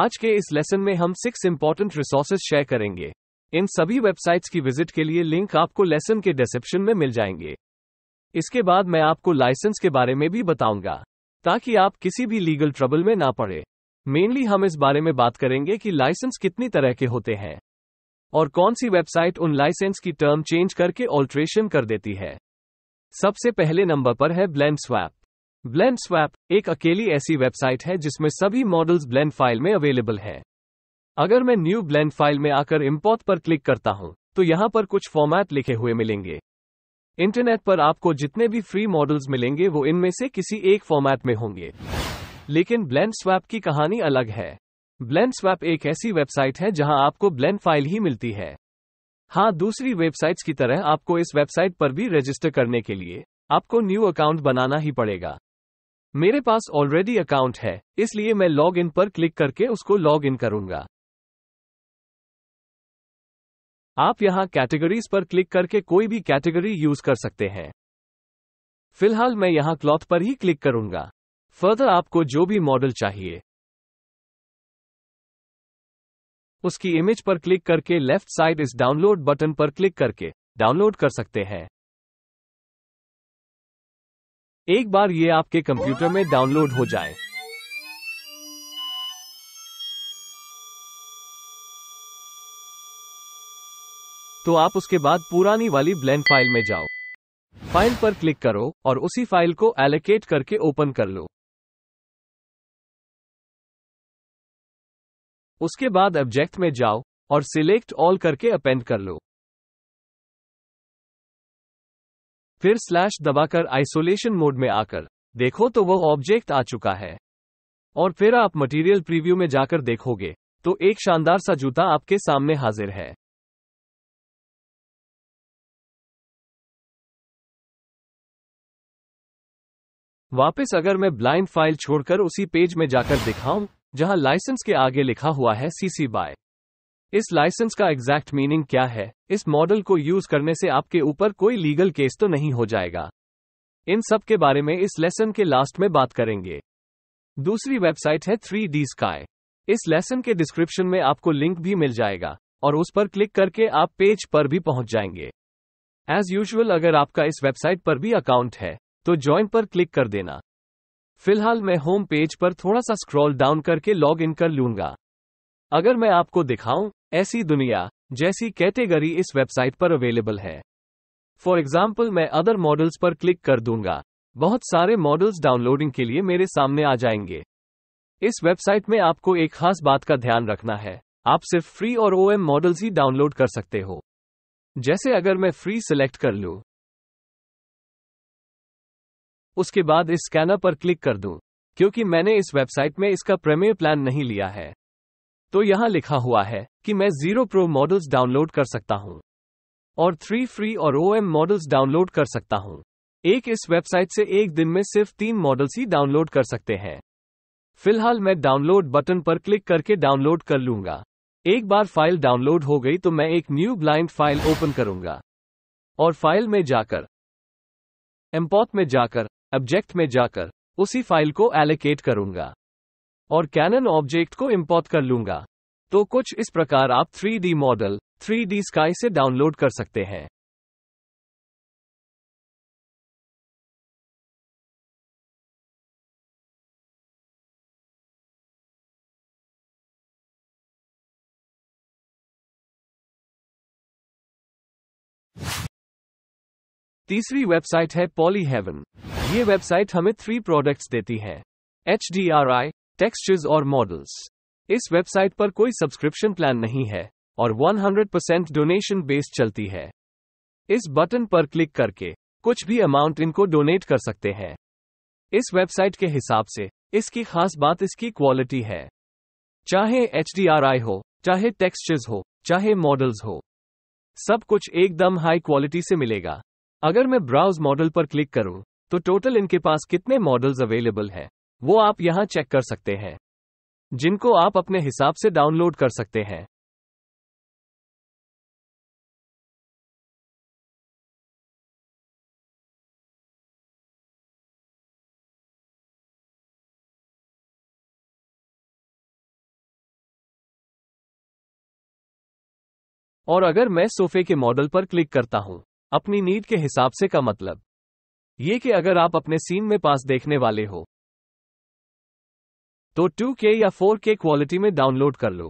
आज के इस लेसन में हम सिक्स इंपॉर्टेंट रिसोर्सेज शेयर करेंगे इन सभी वेबसाइट्स की विजिट के लिए लिंक आपको लेसन के डिस्क्रिप्शन में मिल जाएंगे इसके बाद मैं आपको लाइसेंस के बारे में भी बताऊंगा ताकि आप किसी भी लीगल ट्रबल में ना पड़े मेनली हम इस बारे में बात करेंगे कि लाइसेंस कितनी तरह के होते हैं और कौन सी वेबसाइट उन लाइसेंस की टर्म चेंज करके ऑल्ट्रेशन कर देती है सबसे पहले नंबर पर है ब्लैंड स्वैप ब्लेंड स्वैप एक अकेली ऐसी वेबसाइट है जिसमें सभी मॉडल्स ब्लेंड फाइल में अवेलेबल हैं अगर मैं न्यू ब्लेंड फाइल में आकर इम्पोर्ट पर क्लिक करता हूं तो यहां पर कुछ फॉर्मेट लिखे हुए मिलेंगे इंटरनेट पर आपको जितने भी फ्री मॉडल्स मिलेंगे वो इनमें से किसी एक फॉर्मेट में होंगे लेकिन ब्लेंड स्वैप की कहानी अलग है ब्लेंड स्वैप एक ऐसी वेबसाइट है जहां आपको ब्लेंड फाइल ही मिलती है हाँ दूसरी वेबसाइट्स की तरह आपको इस वेबसाइट पर भी रजिस्टर करने के लिए आपको न्यू अकाउंट बनाना ही पड़ेगा मेरे पास ऑलरेडी अकाउंट है इसलिए मैं लॉग इन पर क्लिक करके उसको लॉग इन करूंगा आप यहां कैटेगरीज पर क्लिक करके कोई भी कैटेगरी यूज कर सकते हैं फिलहाल मैं यहां क्लॉथ पर ही क्लिक करूंगा फर्दर आपको जो भी मॉडल चाहिए उसकी इमेज पर क्लिक करके लेफ्ट साइड इस डाउनलोड बटन पर क्लिक करके डाउनलोड कर सकते हैं एक बार ये आपके कंप्यूटर में डाउनलोड हो जाए तो आप उसके बाद पुरानी वाली ब्लेंड फाइल में जाओ फाइल पर क्लिक करो और उसी फाइल को एलोकेट करके ओपन कर लो उसके बाद ऑब्जेक्ट में जाओ और सिलेक्ट ऑल करके अपेंड कर लो फिर स्लैश दबाकर आइसोलेशन मोड में आकर देखो तो वह ऑब्जेक्ट आ चुका है और फिर आप मटेरियल प्रीव्यू में जाकर देखोगे तो एक शानदार सा जूता आपके सामने हाजिर है वापस अगर मैं ब्लाइंड फाइल छोड़कर उसी पेज में जाकर दिखाऊं जहां लाइसेंस के आगे लिखा हुआ है सीसी बाय इस लाइसेंस का एग्जैक्ट मीनिंग क्या है इस मॉडल को यूज करने से आपके ऊपर कोई लीगल केस तो नहीं हो जाएगा इन सब के बारे में इस लेसन के लास्ट में बात करेंगे दूसरी वेबसाइट है थ्री डी स्काई इस लेसन के डिस्क्रिप्शन में आपको लिंक भी मिल जाएगा और उस पर क्लिक करके आप पेज पर भी पहुंच जाएंगे एज यूजल अगर आपका इस वेबसाइट पर भी अकाउंट है तो ज्वाइन पर क्लिक कर देना फिलहाल मैं होम पेज पर थोड़ा सा स्क्रॉल डाउन करके लॉग इन कर लूंगा अगर मैं आपको दिखाऊं ऐसी दुनिया जैसी कैटेगरी इस वेबसाइट पर अवेलेबल है फॉर एग्जाम्पल मैं अदर मॉडल्स पर क्लिक कर दूंगा बहुत सारे मॉडल्स डाउनलोडिंग के लिए मेरे सामने आ जाएंगे इस वेबसाइट में आपको एक खास बात का ध्यान रखना है आप सिर्फ फ्री और ओ एम मॉडल्स ही डाउनलोड कर सकते हो जैसे अगर मैं फ्री सिलेक्ट कर लू उसके बाद इस स्कैनर पर क्लिक कर दूं क्योंकि मैंने इस वेबसाइट में इसका प्रीमियर प्लान नहीं लिया है तो यहाँ लिखा हुआ है कि मैं जीरो प्रो मॉडल्स डाउनलोड कर सकता हूँ और थ्री फ्री और ओ एम मॉडल्स डाउनलोड कर सकता हूँ एक इस वेबसाइट से एक दिन में सिर्फ तीन मॉडल्स ही डाउनलोड कर सकते हैं फिलहाल मैं डाउनलोड बटन पर क्लिक करके डाउनलोड कर लूंगा एक बार फाइल डाउनलोड हो गई तो मैं एक न्यू ब्लाइंड फाइल ओपन करूंगा और फाइल में जाकर एम्पॉथ में जाकर ऑब्जेक्ट में जाकर उसी फाइल को एलोकेट करूंगा और कैनन ऑब्जेक्ट को इम्पोर्ट कर लूंगा तो कुछ इस प्रकार आप 3D मॉडल 3D स्काई से डाउनलोड कर सकते हैं तीसरी वेबसाइट है पॉली हेवन ये वेबसाइट हमें थ्री प्रोडक्ट्स देती है H D R I textures और मॉडल्स इस वेबसाइट पर कोई सब्सक्रिप्शन प्लान नहीं है और 100% डोनेशन बेस्ड चलती है इस बटन पर क्लिक करके कुछ भी अमाउंट इनको डोनेट कर सकते हैं इस वेबसाइट के हिसाब से इसकी खास बात इसकी क्वालिटी है चाहे एच हो चाहे टेक्सचर्स हो चाहे मॉडल्स हो सब कुछ एकदम हाई क्वालिटी से मिलेगा अगर मैं ब्राउज मॉडल पर क्लिक करूं तो टोटल इनके पास कितने मॉडल्स अवेलेबल हैं वो आप यहाँ चेक कर सकते हैं जिनको आप अपने हिसाब से डाउनलोड कर सकते हैं और अगर मैं सोफे के मॉडल पर क्लिक करता हूं अपनी नीड के हिसाब से का मतलब ये कि अगर आप अपने सीन में पास देखने वाले हो तो 2K या 4K क्वालिटी में डाउनलोड कर लो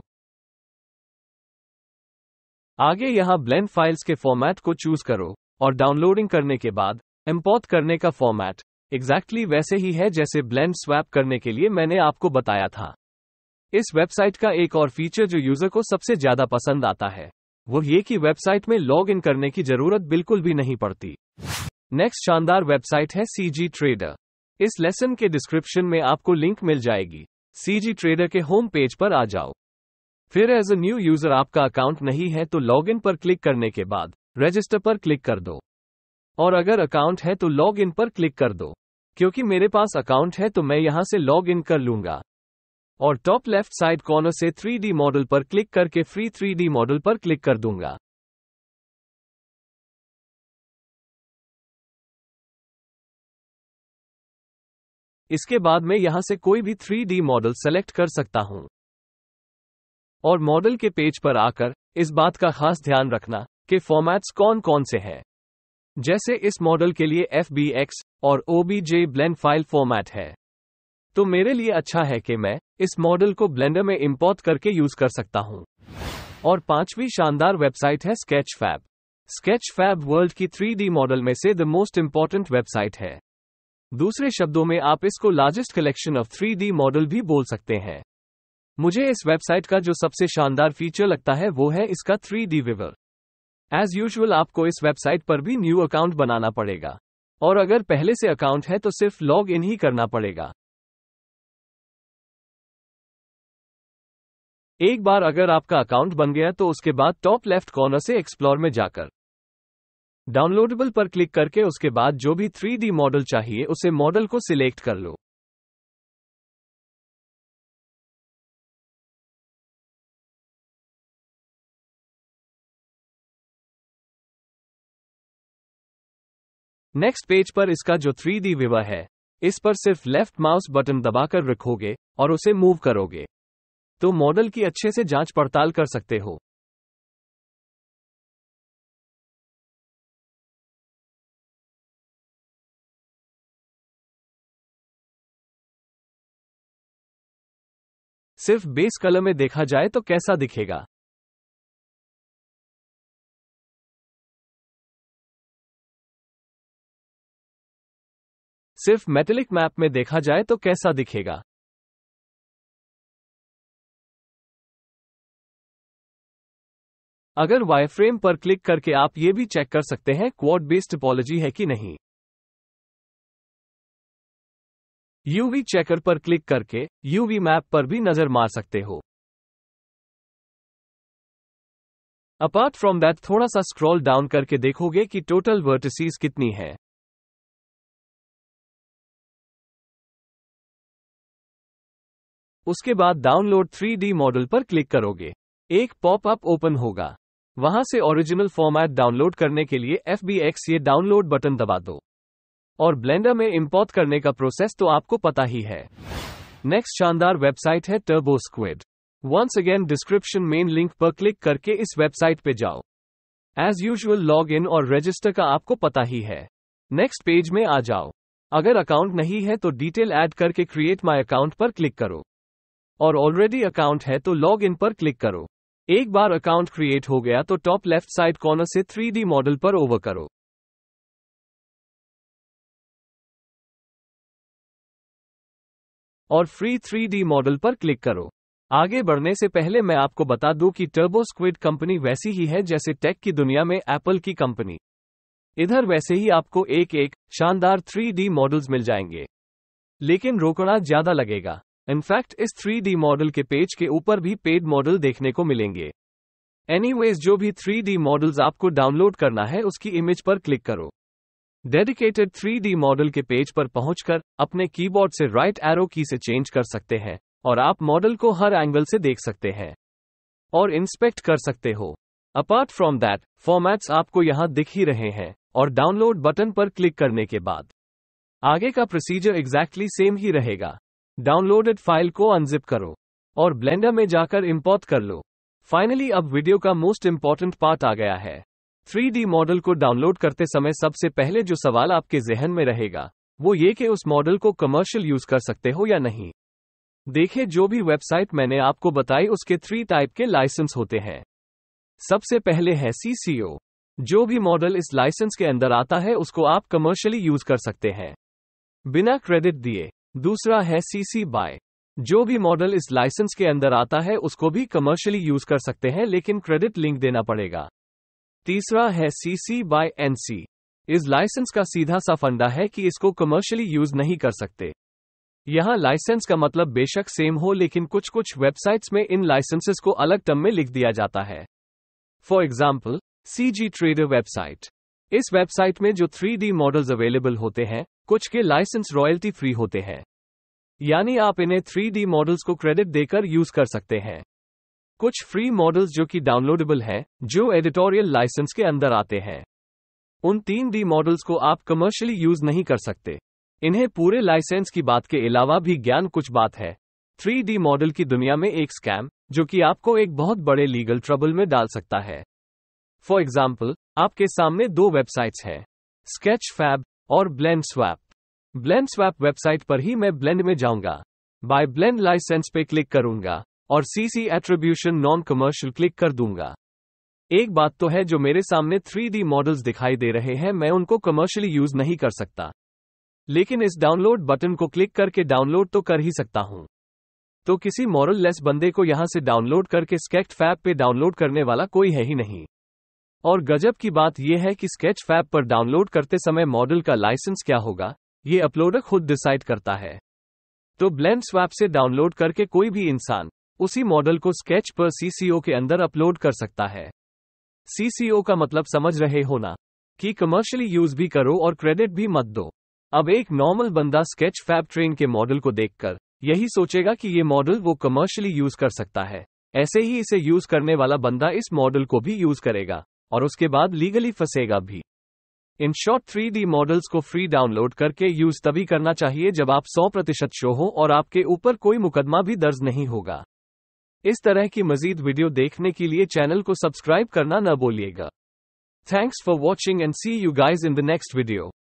आगे यहाँ ब्लेंड फाइल्स के फॉर्मेट को चूज करो और डाउनलोडिंग करने के बाद इम्पोर्ट करने का फॉर्मेट एग्जैक्टली exactly वैसे ही है जैसे ब्लेंड स्वैप करने के लिए मैंने आपको बताया था इस वेबसाइट का एक और फीचर जो यूजर को सबसे ज्यादा पसंद आता है वो ये कि वेबसाइट में लॉग इन करने की जरूरत बिल्कुल भी नहीं पड़ती नेक्स्ट शानदार वेबसाइट है सी जी ट्रेडर इस लेसन के डिस्क्रिप्शन में आपको लिंक मिल जाएगी सीजी ट्रेडर के होम पेज पर आ जाओ फिर एज अ न्यू यूजर आपका अकाउंट नहीं है तो लॉग इन पर क्लिक करने के बाद रजिस्टर पर क्लिक कर दो और अगर अकाउंट है तो लॉग इन पर क्लिक कर दो क्योंकि मेरे पास अकाउंट है तो मैं यहां से लॉग इन कर लूंगा और टॉप लेफ्ट साइड कॉर्नर से 3D मॉडल पर क्लिक करके फ्री 3D मॉडल पर क्लिक कर दूंगा इसके बाद मैं यहां से कोई भी 3D मॉडल सेलेक्ट कर सकता हूं और मॉडल के पेज पर आकर इस बात का खास ध्यान रखना कि फॉर्मेट्स कौन कौन से हैं जैसे इस मॉडल के लिए एक्स और ओबीजे ब्लेंड फाइल फॉर्मेट है तो मेरे लिए अच्छा है कि मैं इस मॉडल को ब्लेंडर में इम्पोर्ट करके यूज कर सकता हूं और पांचवी शानदार वेबसाइट है Sketchfab Sketchfab world की 3D मॉडल में से द मोस्ट इम्पॉर्टेंट वेबसाइट है दूसरे शब्दों में आप इसको largest collection of three D model भी बोल सकते हैं मुझे इस वेबसाइट का जो सबसे शानदार फीचर लगता है वो है इसका three D viewer as usual आपको इस वेबसाइट पर भी न्यू अकाउंट बनाना पड़ेगा और अगर पहले से अकाउंट है तो सिर्फ लॉग इन ही करना पड़ेगा एक बार अगर आपका अकाउंट बन गया तो उसके बाद टॉप लेफ्ट कॉर्नर से एक्सप्लोर में जाकर डाउनलोडेबल पर क्लिक करके उसके बाद जो भी 3D मॉडल चाहिए उसे मॉडल को सिलेक्ट कर लो नेक्स्ट पेज पर इसका जो 3D विवाह है इस पर सिर्फ लेफ्ट माउस बटन दबाकर रखोगे और उसे मूव करोगे तो मॉडल की अच्छे से जांच पड़ताल कर सकते हो सिर्फ बेस कलर में देखा जाए तो कैसा दिखेगा सिर्फ मेटेलिक मैप में देखा जाए तो कैसा दिखेगा अगर वायरफ्रेम पर क्लिक करके आप ये भी चेक कर सकते हैं क्वाड बेस्ड टोपोलॉजी है कि नहीं यूवी चेकर पर क्लिक करके यूवी मैप पर भी नजर मार सकते हो अपार्ट फ्रॉम दैट थोड़ा सा स्क्रॉल डाउन करके देखोगे कि टोटल वर्टिसीज कितनी है उसके बाद डाउनलोड 3D मॉडल पर क्लिक करोगे एक पॉप अप ओपन होगा वहां से ओरिजिनल फॉर्मेट डाउनलोड करने के लिए FBX ये डाउनलोड बटन दबा दो और ब्लेंडर में इम्पोर्ट करने का प्रोसेस तो आपको पता ही है नेक्स्ट शानदार वेबसाइट है TurboSquid once again description मेन लिंक पर क्लिक करके इस वेबसाइट पे जाओ एज यूजल लॉग इन और रजिस्टर का आपको पता ही है नेक्स्ट पेज में आ जाओ अगर अकाउंट नहीं है तो डिटेल ऐड करके क्रिएट माई अकाउंट पर क्लिक करो और ऑलरेडी अकाउंट है तो लॉग इन पर क्लिक करो एक बार अकाउंट क्रिएट हो गया तो टॉप लेफ्ट साइड कॉर्नर से थ्री मॉडल पर ओवर करो और फ्री थ्री मॉडल पर क्लिक करो आगे बढ़ने से पहले मैं आपको बता दूं कि टर्बो स्क्विड कंपनी वैसी ही है जैसे टेक की दुनिया में एप्पल की कंपनी इधर वैसे ही आपको एक एक शानदार थ्री मॉडल्स मिल जाएंगे लेकिन रोकड़ा ज्यादा लगेगा इनफैक्ट इस थ्री मॉडल के पेज के ऊपर भी पेड मॉडल देखने को मिलेंगे एनीवेज जो भी थ्री मॉडल्स आपको डाउनलोड करना है उसकी इमेज पर क्लिक करो डेडिकेटेड 3D मॉडल के पेज पर पहुंचकर अपने कीबोर्ड से राइट एरो की से चेंज कर सकते हैं और आप मॉडल को हर एंगल से देख सकते हैं और इंस्पेक्ट कर सकते हो अपार्ट फ्रॉम दैट फॉर्मेट्स आपको यहाँ दिख ही रहे हैं और डाउनलोड बटन पर क्लिक करने के बाद आगे का प्रोसीजर एग्जैक्टली सेम ही रहेगा डाउनलोडेड फाइल को अनजिप करो और ब्लेंडर में जाकर इम्पोर्ट कर लो फाइनली अब वीडियो का मोस्ट इम्पॉर्टेंट पार्ट आ गया है 3D मॉडल को डाउनलोड करते समय सबसे पहले जो सवाल आपके जहन में रहेगा वो ये कि उस मॉडल को कमर्शियल यूज कर सकते हो या नहीं देखे जो भी वेबसाइट मैंने आपको बताई उसके थ्री टाइप के लाइसेंस होते हैं सबसे पहले है सीसीओ जो भी मॉडल इस लाइसेंस के अंदर आता है उसको आप कमर्शियली यूज कर सकते हैं बिना क्रेडिट दिए दूसरा है सीसी बाय जो भी मॉडल इस लाइसेंस के अंदर आता है उसको भी कमर्शियली यूज कर सकते हैं लेकिन क्रेडिट लिंक देना पड़ेगा तीसरा है सी सी बाय एन सी इस लाइसेंस का सीधा सा फंडा है कि इसको कमर्शियली यूज नहीं कर सकते यहाँ लाइसेंस का मतलब बेशक सेम हो लेकिन कुछ कुछ वेबसाइट्स में इन लाइसेंसेस को अलग टर्म में लिख दिया जाता है for example C G Trader website इस वेबसाइट में जो थ्री डी मॉडल्स अवेलेबल होते हैं कुछ के लाइसेंस रॉयल्टी फ्री होते हैं यानी आप इन्हें थ्री डी मॉडल्स को क्रेडिट देकर यूज कर सकते हैं कुछ फ्री मॉडल्स जो कि डाउनलोडेबल हैं जो एडिटोरियल लाइसेंस के अंदर आते हैं उन तीन डी मॉडल्स को आप कमर्शियली यूज नहीं कर सकते इन्हें पूरे लाइसेंस की बात के अलावा भी ज्ञान कुछ बात है थ्री डी मॉडल की दुनिया में एक स्कैम जो कि आपको एक बहुत बड़े लीगल ट्रबल में डाल सकता है फॉर एग्जाम्पल आपके सामने दो वेबसाइट्स हैं स्केच फैब और BlendSwap BlendSwap website पर ही मैं ब्लेंड में जाऊंगा बाय ब्लेंड लाइसेंस पे क्लिक करूंगा और CC attribution non commercial click कर दूंगा एक बात तो है जो मेरे सामने थ्री डी मॉडल्स दिखाई दे रहे हैं मैं उनको कमर्शियली यूज नहीं कर सकता लेकिन इस डाउनलोड बटन को क्लिक करके डाउनलोड तो कर ही सकता हूं तो किसी मॉरल लेस बंदे को यहां से डाउनलोड करके स्केच फैप पे डाउनलोड करने वाला कोई है ही नहीं और गजब की बात यह है कि स्केच फैप पर डाउनलोड करते समय मॉडल का लाइसेंस क्या होगा ये अपलोडर खुद डिसाइड करता है तो ब्लेंड स्वैप से डाउनलोड करके कोई भी इंसान उसी मॉडल को स्केच पर सीसीओ के अंदर अपलोड कर सकता है सीसीओ का मतलब समझ रहे होना कि कमर्शियली यूज भी करो और क्रेडिट भी मत दो अब एक नॉर्मल बंदा स्केच फैब ट्रेन के मॉडल को देखकर यही सोचेगा कि ये मॉडल वो कमर्शियली यूज कर सकता है ऐसे ही इसे यूज करने वाला बंदा इस मॉडल को भी यूज करेगा और उसके बाद लीगली फंसेगा भी in short three D models को फ्री डाउनलोड करके यूज तभी करना चाहिए जब आप 100 प्रतिशत शो हो और आपके ऊपर कोई मुकदमा भी दर्ज नहीं होगा इस तरह की मजीद वीडियो देखने के लिए चैनल को सब्सक्राइब करना न भूलिएगा thanks for watching and see you guys in the next video